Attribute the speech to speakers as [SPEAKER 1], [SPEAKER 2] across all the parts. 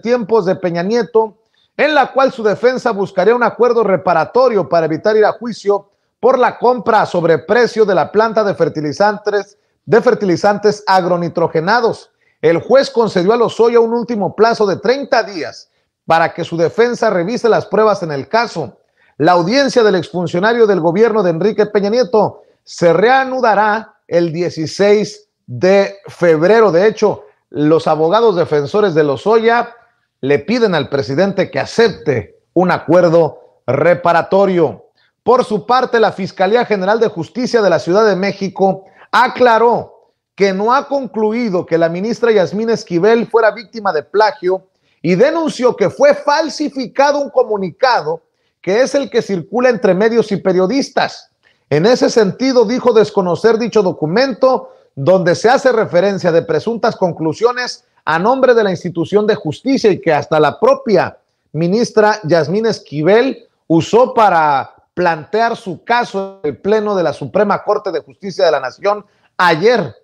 [SPEAKER 1] tiempos de Peña Nieto, en la cual su defensa buscaría un acuerdo reparatorio para evitar ir a juicio por la compra sobre precio de la planta de fertilizantes, de fertilizantes agronitrogenados. El juez concedió a los Lozoya un último plazo de 30 días para que su defensa revise las pruebas en el caso. La audiencia del exfuncionario del gobierno de Enrique Peña Nieto se reanudará el 16 de febrero. De hecho, los abogados defensores de los Lozoya le piden al presidente que acepte un acuerdo reparatorio. Por su parte, la Fiscalía General de Justicia de la Ciudad de México aclaró que no ha concluido que la ministra Yasmín Esquivel fuera víctima de plagio y denunció que fue falsificado un comunicado que es el que circula entre medios y periodistas. En ese sentido, dijo desconocer dicho documento donde se hace referencia de presuntas conclusiones a nombre de la institución de justicia y que hasta la propia ministra Yasmín Esquivel usó para plantear su caso en el Pleno de la Suprema Corte de Justicia de la Nación ayer,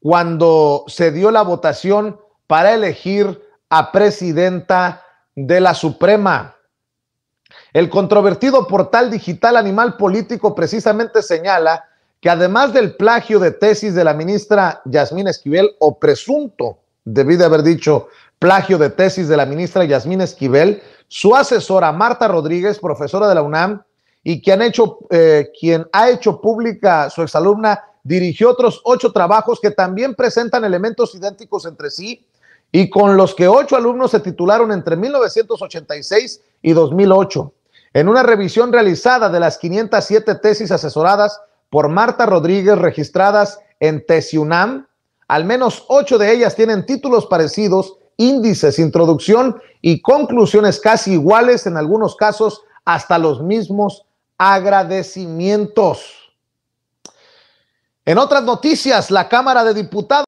[SPEAKER 1] cuando se dio la votación para elegir a presidenta de la Suprema. El controvertido portal digital Animal Político precisamente señala que además del plagio de tesis de la ministra Yasmín Esquivel o presunto debí de haber dicho plagio de tesis de la ministra Yasmín Esquivel, su asesora Marta Rodríguez, profesora de la UNAM, y quien, hecho, eh, quien ha hecho pública su exalumna, dirigió otros ocho trabajos que también presentan elementos idénticos entre sí y con los que ocho alumnos se titularon entre 1986 y 2008. En una revisión realizada de las 507 tesis asesoradas por Marta Rodríguez registradas en TesiUNAM, al menos ocho de ellas tienen títulos parecidos, índices, introducción y conclusiones casi iguales, en algunos casos hasta los mismos agradecimientos. En otras noticias, la Cámara de Diputados